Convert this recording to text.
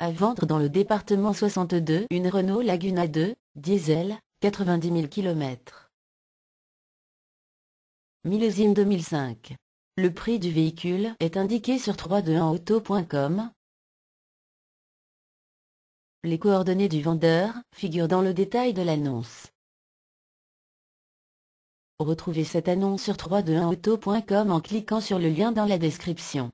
À vendre dans le département 62 une Renault Laguna 2, diesel, 90 000 km. Millésime 2005. Le prix du véhicule est indiqué sur 321auto.com. Les coordonnées du vendeur figurent dans le détail de l'annonce. Retrouvez cette annonce sur 321auto.com en cliquant sur le lien dans la description.